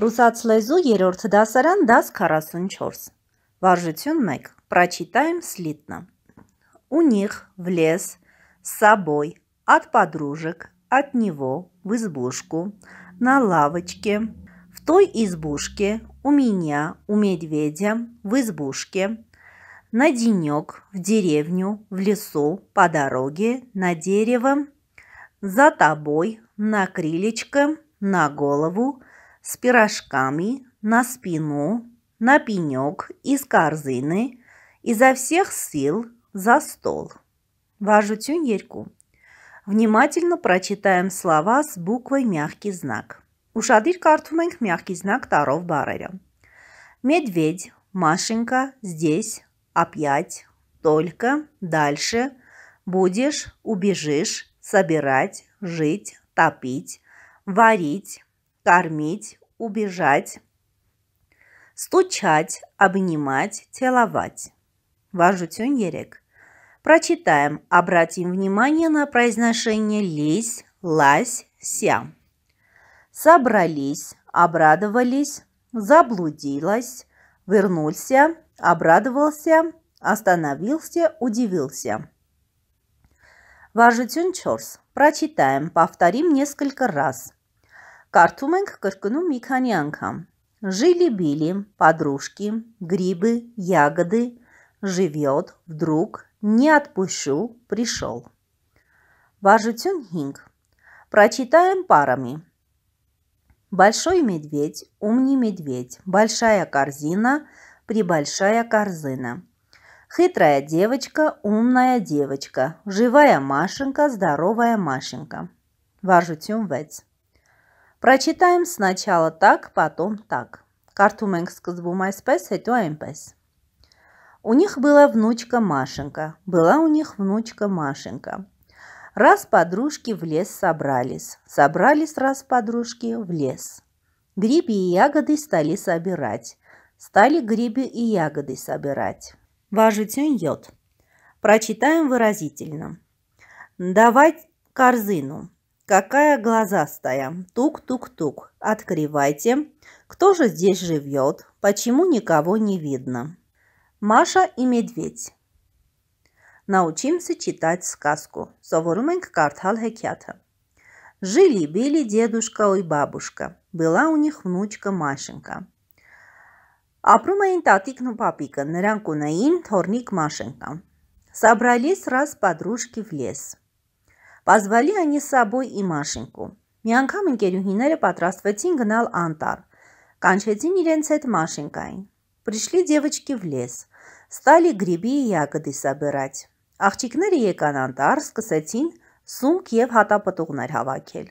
Ռուսաց լեզու երրորդ դասարան դաս 44։ Վարժություն 1. Прочитаем слитно. У них в лес с собой от подружек, от него в избушку, на лавочке. В той избушке у меня, у медведя, в избушке. На денек, в деревню, в лесу, по дороге, на дерево. За тобой, на крылечко, на голову – с пирожками на спину, на пенек из корзины, изо всех сил за стол. Вожу тюньерьку. Внимательно прочитаем слова с буквой «мягкий знак». Ушадырь картумենք «мягкий знак» Таров Баррера. Медведь, Машенька, здесь, опять, только, дальше, будешь, убежишь, собирать, жить, топить, варить, кормить, убежать, стучать, обнимать, целовать. Важу тюнерик. Прочитаем, обратим внимание на произношение лись, лась, ся. Собрались, обрадовались, заблудилась, вернулся, обрадовался, остановился, удивился. Важу Чорс. Прочитаем, повторим несколько раз. Կարդում ենք կրկնում մի քանի անգամ. Ժիլի-բիլի, подружки, грибы, ягоды, живет, вдруг, не отпущу, пришел. Важутюн Хинг. Прочитаем парами. Большой медведь, умный медведь, большая корзина, прибольшая корзина. Хитрая девочка, умная девочка, живая Машенька, здоровая Машенька. Важутюн Вец. Прочитаем сначала так, потом так. Կարդում ենք սկզբում այսպես, հետո այնպես։ У них была внучка Машенька, была у них внучка Машенька. Раз подружки в лес собрались, собрались раз подружки в лес. Грибы и ягоды стали собирать, стали грибы и ягоды собирать. Важутюнь йод. Прочитаем выразительно. Давать корзину. Какая глазастая! Тук-тук-тук! Открывайте! Кто же здесь живет? Почему никого не видно? Маша и медведь. Научимся читать сказку. Սովորում картал Хекята. Жили-били дедушка и бабушка. Была у них внучка Машенька. Ապրում էին տատիկն ու պապիկը, նրանք ունեին թորնիկ Машенька. Собрались раз подружки в лес – Պազվալի Անիսաբոյ իմ աշինքում։ Մի անգամ ընկերուհիները պատրաստվեցին գնալ անտառ։ Կանչեցին իրենց հետ մաշինկային։ Пришли девочки в лес, стали грибы и ягоды собирать։ Աղջիկները եկան անտառ, սկսեցին սումք եւ հատապտուղներ հավաքել։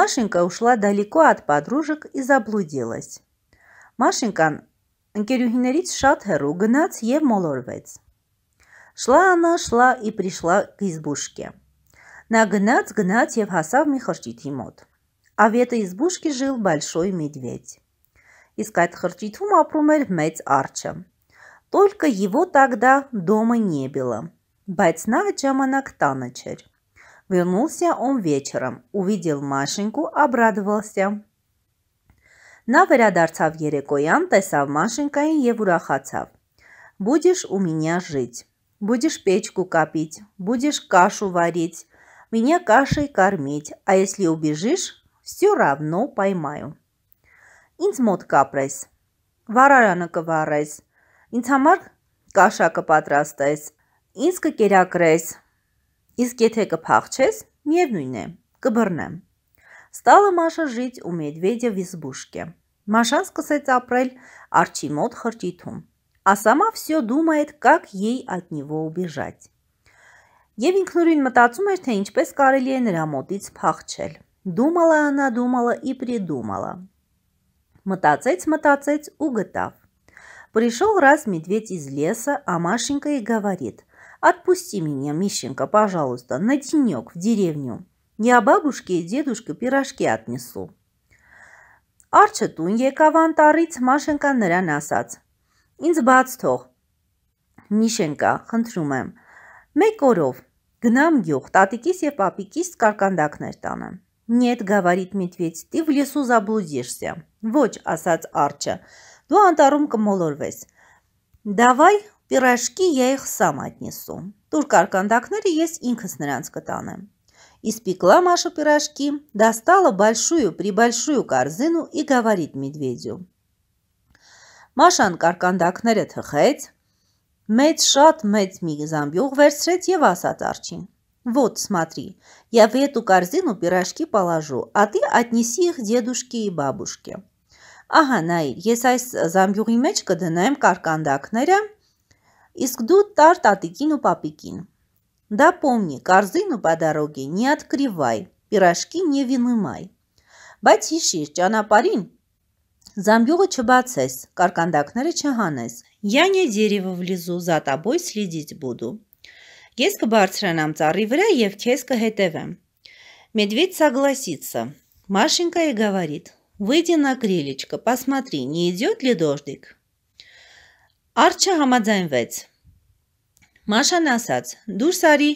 Машенька ушла далеко от подружек и заблудилась։ Машенькան ընկերուհիներից շատ հեռու գնաց եւ մոլորվեց։ Շլա она, շլա и пришла к избушке. Նա գնաց, գնաց եւ հասավ մի խրճիթի մոտ։ Ավետը избушки жил большой медведь։ Իսկ այդ խրճիթում ապրում էր մեծ արջը։ Только его тогда дома не было. Բայց նա այդ ժամանակ տանը չէր։ Вернулся он вечером, увидел Машеньку, обрадовался. Նա վերադարձավ երեկոյան, տեսավ Մաշենկային եւ ուրախացավ. «Будешь у меня жить» Будешь печку копить, будешь кашу варить, меня кашей кормить, а если убежишь, все равно поймаю։ Ինձ մոտ կապրես, վարարանը կվարես, ինձ համար կաշակը պատրաստես, ինձ կկերակրես, իսկ եթե կպախչես, միևնույն է, կբռնեմ։ Стала Маша жить у медведя в избушке։ Машան սկսեց ապրել արջի մոտ խրճիթում։ а сама все думает, как ей от него убежать։ Եվ ինքնուրույն մտածում էր, թե ինչպես կարելի Думала она, думала и придумала. Мотоцец, мотоцец, уготав. Пришел раз медведь из леса, а Машенька и говорит. «Отпусти меня, Мищенко, пожалуйста, на денек в деревню. Я бабушке и дедушке пирожки отнесу». Արջը տուն եկավ անտառից Մաշենկան նրան Ինձ բաց թող։ Միշենկա, խնդրում եմ։ Մեկ օրով գնամ գյուղ, տատիկիս եւ պապիկիս կարկանդակներ տանեմ։ Нет, говорит медведь, ты в лесу заблудишься։ Ոչ, ասաց արջը։ Դու անտառում կմոլորվես։ Давай пирожки я их сам отнесу։ Տուր կարկանդակները ես ինքս նրանց կտանեմ։ Испекла Маша пирожки, достала большую-пребольшую корзину и говорит медведю. Մաշան կարկանդակները թխեց, մեծ շատ մեծ մի զամբյուղ վերցրեց և ասաց արջին. «Вот, смотри, я в эту корзину пирожки положу, а ты отнеси их дедушке и бабушке». Ահա նայիր, ես այս զամբյուղի մեջ կդնեմ կարկանդակները, իսկ դու տար տատիկին ու պապիկին։ Да помни, корзину по дороге не открывай, пирожки не вынимай։ Բայց հիշիր, ճանապարհին Զամբյուղը չբացես, կարկանդակները չհանես։ Յանե ձերևով լիզու զատաբույս լիդից բուդու։ Ես կբարձրանամ ծառի վրա եւ քեզ կհետևեմ։ Медведь согласится. Машенька и говорит: "Выйди на крылечко, посмотри, не идет ли дождик". Արչը համաձայնվեց։ Մաշան ասաց. "Դուրս արի,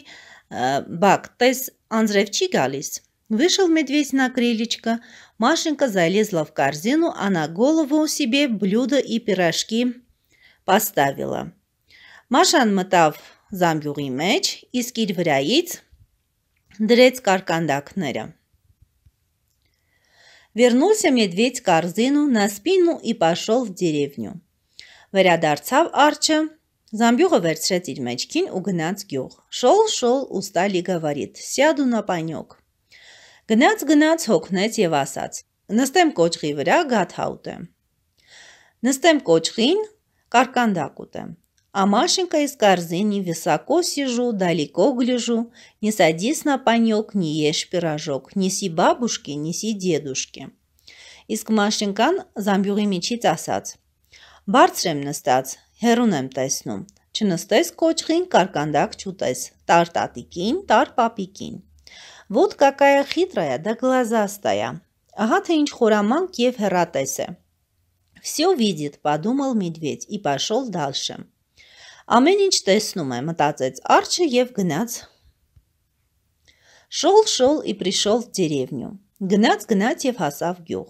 բակ, տես անձրև չի գալիս"։ Вышел медведь на крылечко, Машенька залезла в корзину, а на голову себе блюдо и пирожки поставила. Машан մտավ զամբյուղի մեջ, իսկ իր վրայից դրեց կարկանդակները։ Вернулся медведь в корзину на спину и пошел в деревню. Վերադարձավ արջը, Զամբյուղը վերցրեց իր մեջքին ու գնաց Шел, շոլ Շոլ-շոլ ուստալի գավարիտ, сяду на панёк։ Գնաց գնաց հոգնեց եւ ասաց. Նստեմ կոճղի վրա, գաթա ուտեմ։ Նստեմ կոճղին, կարկանդակ ուտեմ։ А Машенька из корзины высоко сижу, далеко гляжу. Не садись на панек, не ешь пирожок. Неси бабушке, неси дедушке. Իսկ Մաշենկան զամբյուղի միջից ասաց. Բարձր եմ նստած, հերուն եմ տեսնում։ Չնստես կոճղին կարկանդակ չուտես, տար տատիկին, տար պապիկին։ Вот какая хитрая да глазастая. Ага ты инч хураманг ев хератесе. Все видит, подумал медведь и пошел дальше. Ամեն ինչ տեսնում է, մտածեց արջը եւ գնաց։ Шёл-шёл и пришёл в деревню. Гнать-гнать եւ հասավ գյուղ։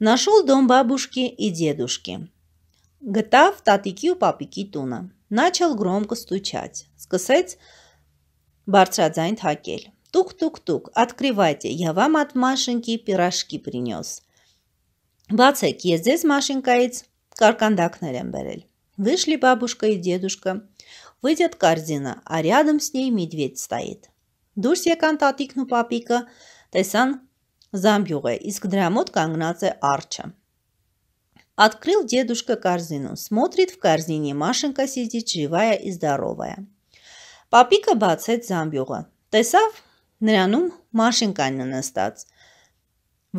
Нашёл дом бабушки и дедушки. Գտավ տատիկի ու պապիկի տունը։ Начал громко стучать. Սկսեց բարձրաձայն թակել։ Тук-тук-тук, открывайте, я вам от Машеньки пирожки принес. Бацек, ես ձեզ Машенькայից каркандакներ եմ բերել։ Вышли бабушка и дедушка. Выйдет корзина, а рядом с ней медведь стоит։ Դուրս եկան տատիկն ու պապիկը, տեսան զամբյուղ է, իսկ դրա մոտ կանգնած է արջը։ Открыл дедушка корзину. Смотрит в корзине. Машенька сидит живая и здоровая. Папика бацет зомбюга. Տեսավ, Նրանում Մաշին կանն նստած։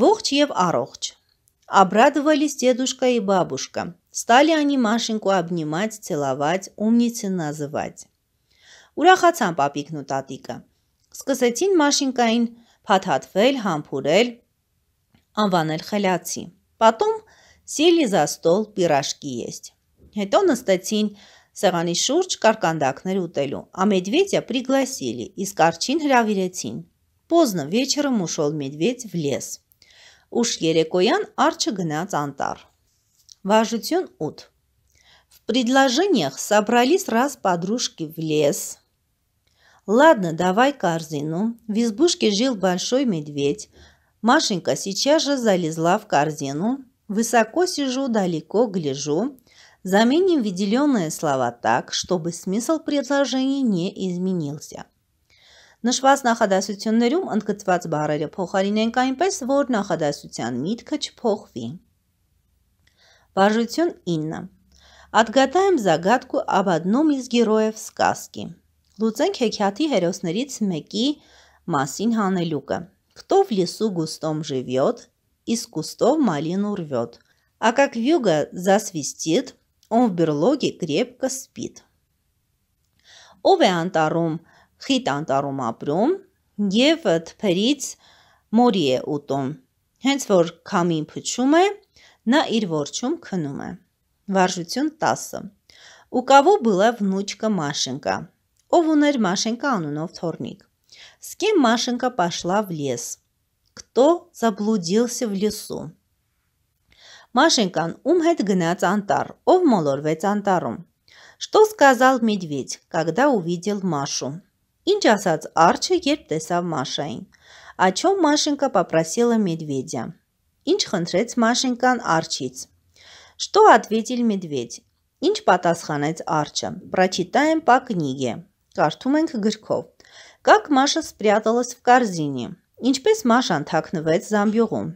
Ողջ եւ առողջ։ Обрадовались дедушка и бабушка. Стали они Машеньку обнимать, целовать, умницей называть։ Ուրախացան պապիկն ու տատիկը։ Սկսեցին Մաշինկային փաթաթվել, համբուրել, անվանել խելացի։ Потом сели за стол пирожки есть։ Հետո նստեցին Սեղանի շուրջ կարկանդակներ ուտելու։ Ամեդվեդյա пригласили, իսկ արջին հրավիրեցին։ Поздно вечером ушел медведь в лес։ Уж երեկոյան արջը գնաց անտառ։ Важություն 8 В предложениях собрались раз подружки в лес. Ладно, давай корзину. В избушке жил большой медведь. Машенька сейчас же залезла в корзину. Высоко сижу, далеко гляжу. Заменим введенные слова так, чтобы смысл предложения не изменился։ Նշված նախադասություններում ընդգծված բառերը փոխարինենք այնպես, որ նախադասության միտքը չփոխվի։ Բաժություն 9. Отгадаем загадку об одном из героев сказки։ Լուծենք հեքիաթի հերոսներից մեկի մասին հանելուկը։ Кто в лесу густом живет, из кустов малину рвет, а как вьюга засвистит, Он в берлоге крепко спит. Ով է անտառում, խիտ անտառում ապրում եւ թփերից մորի է ուտում։ Հենց որ քամին փչում է, նա իր ворչում քնում է։ Վարժություն 10։ У кого была внучка Машенька? Ով ուներ Машенька անունով թորնիկ։ С кем Машенька пошла в лес? Кто заблудился в лесу? Машенькան ում հետ գնաց անտառ, ով մոլորվեց անտառում։ Что сказал медведь, когда увидел Машу? Ինչ ասաց Արչը, երբ տեսավ Մաշային։ О чем Машенька попросила медведя? Ինչ խնդրեց Մաշենկան Արչից։ Что ответил медведь? Ինչ պատասխանեց Արչը։ Прочитаем по книге. Կարդում ենք գրքով։ Как Маша спряталась в корзине? Ինչպես Մաշան թաքնվեց զամբյուղում։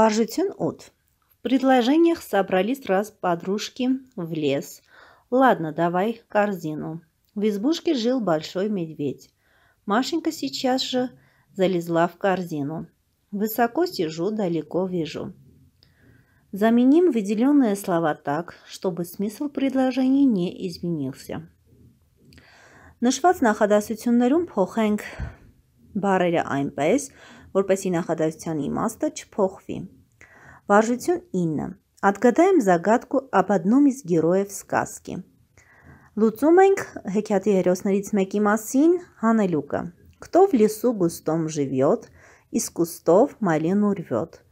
Վարժություն 8 В предложениях собрались раз подружки в лес. «Ладно, давай корзину». В избушке жил большой медведь. Машенька сейчас же залезла в корзину. Высоко сижу, далеко вижу. Заменим выделенные слова так, чтобы смысл предложения не изменился. Նշված նախադասություններում փոխենք բառերը այնպես, որպեսզի նախադասության իմաստը չփոխվի։ Վարժություն 9. Отгадаем загадку об одном из героев сказки. Լուծում ենք հեքիաթի հերոսներից մեկի մասին հանելուկը։ Кто в лесу густом живет, из кустов малину рвет.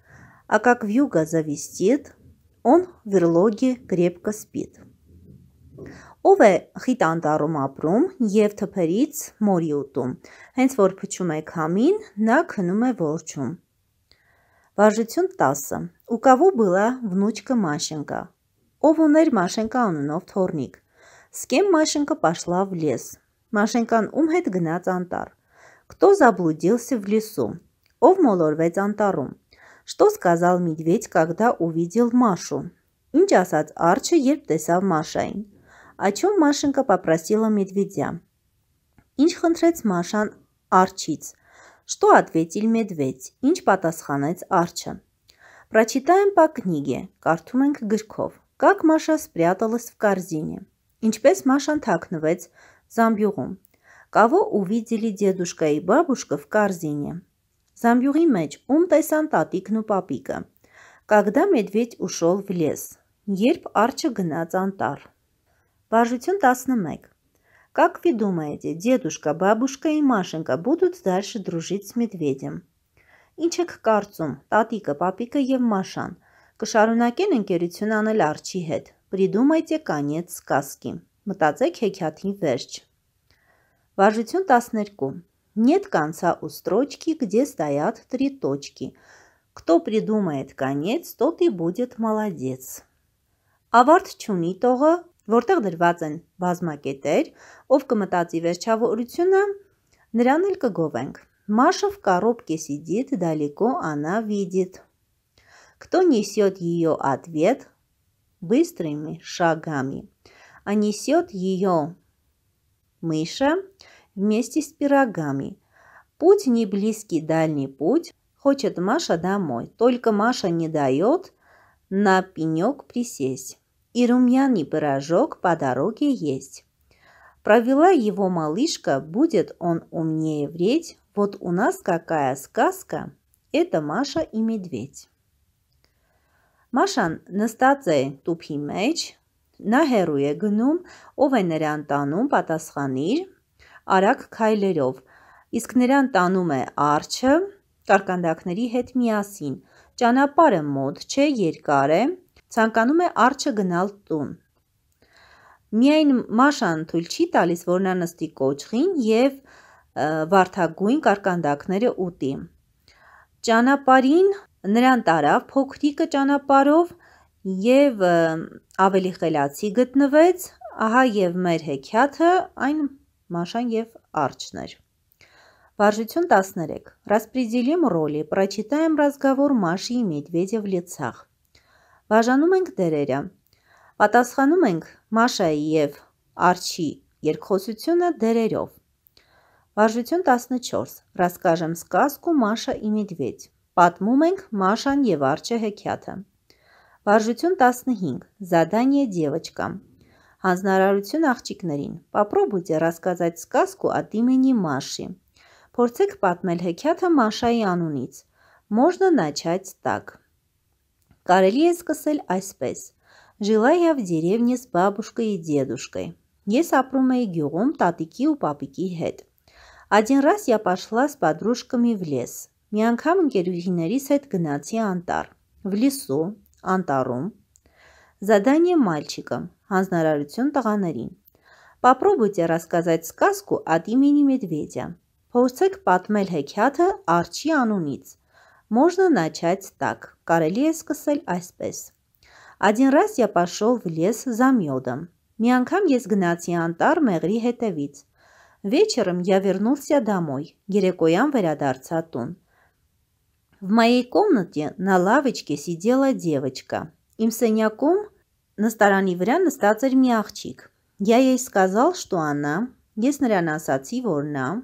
А как вьюга завистит, он в верлоге крепко спит. Ով է խիտ անտառում ապրում եւ թփերից մորի ուտում։ Հենց որ փչում է քամին, նա քնում է որջում։ Վարժություն 10։ У кого была внучка Машенька? Ով ուներ Մաշենկա անունով թորնիկ։ Սկեմ Մաշենկա пошла в лес։ Մաշենկան ում հետ գնաց անտառ։ Кто заблудился в лесу? Ով մոլորվեց անտառում։ Что сказал медведь, когда увидел Машу? Ինչ ասաց արջը, երբ տեսավ Մաշային։ О чем Машенька попросила медведя? Ինչ խնդրեց Մաշան արջից։ Что ответил медведь? Ինչ պատասխանեց արջը։ Прочитаем по книге. Կարդում ենք գրքով։ Как Маша спряталась в корзине. Ինչպես Машան թաքնվեց Զամբյուղում։ Кого увидели дедушка и бабушка в корзине. Զամբյուղի մեջ ում տեսան տատիկն ու պապիկը։ Когда медведь ушел в лес. Երբ արջը գնաց անտառ։ Բաժություն 11։ Как вы думаете, дедушка, бабушка и Машенька будут дальше дружить с медведем? Ինչ եք կարծում, տատիկը, պապիկը և Մաշան։ Կշարունակեն ընկերություն անել արջի հետ։ Придумайте конец сказки։ Մտածեք հեքիաթի վերջ։ Վարժություն 12։ Нет конца у строчки, где стоят три точки։ Кто придумает конец, тот и будет молодец։ Ավարտ չունի տողը, որտեղ դրված են բազմակետեր, ով կմտածի վերջավորությունը, նրան էլ կգովենք։ Маша в коробке сидит, далеко она видит. Кто несет ее ответ? Быстрыми шагами. А несет ее мыша вместе с пирогами. Путь не близкий, дальний путь. Хочет Маша домой, только Маша не дает на пенек присесть. И румяный пирожок по дороге есть. Провела его малышка, будет он умнее вреть? Вот у нас какая сказка, это Маша и медведь։ Մաշան նստած է տուփի մեջ, նա հերու է գնում, ով է նրան տանում պատասխանիր արագ քայլերով։ Իսկ նրան տանում է արջը կարկանդակների հետ միասին։ Ճանապարհը մոտ չէ, երկար է, ցանկանում է արջը գնալ տուն։ Միայն Մաշան թույլ չի տալիս, որ նա նստի կոճղին եւ վարդագույն կարկանդակները ուտի։ Ճանապարին նրան տարավ փոքրիկը ճանապարով և ավելի խելացի գտնվեց, ահա և մեր հեքիաթը այն Մաշան և արջն էր։ Վարժություն 13. Распределим роли, прочитаем разговор Маши и Медведя в лицах։ Բաժանում ենք դերերը։ Պատասխանում ենք Մաշայի և Արջի երկխոսությունը դերերով։ Վարժություն 14. Расскажем сказку Маша и Медведь. Պատմում ենք Մաշան եւ Արջը հեքիաթը։ Վարժություն 15. Задание девочкам. Հանձնարարություն աղջիկներին։ Попробуйте рассказать сказку от имени Маши. Փորձեք պատմել հեքիաթը Մաշայի անունից։ Можно начать так. Կարելի է սկսել այսպես. Жила я в деревне с бабушкой и дедушкой. Ես ապրում էի գյուղում տատիկի ու պապիկի հետ։ Один раз я пошла с подружками в лес. Մի անգամ ընկերուհիներիս հետ գնացի անտառ։ В лесу, անտառում։ Задание мальчикам. Հանձնարարություն տղաներին։ Попробуйте рассказать сказку от имени медведя. Փորձեք պատմել հեքիաթը արջի անունից։ Можно начать так. Կարելի է սկսել այսպես. Один раз я пошел в лес за медом. Մի անգամ ես գնացի անտառ մեղրի հետևից։ Вечером я вернулся домой. Гирекоян варядарца Атун. В моей комнате на лавочке сидела девочка. Им сыняком на стороне варианта стацарь Мягчик. Я ей сказал, что она, если она сативорна,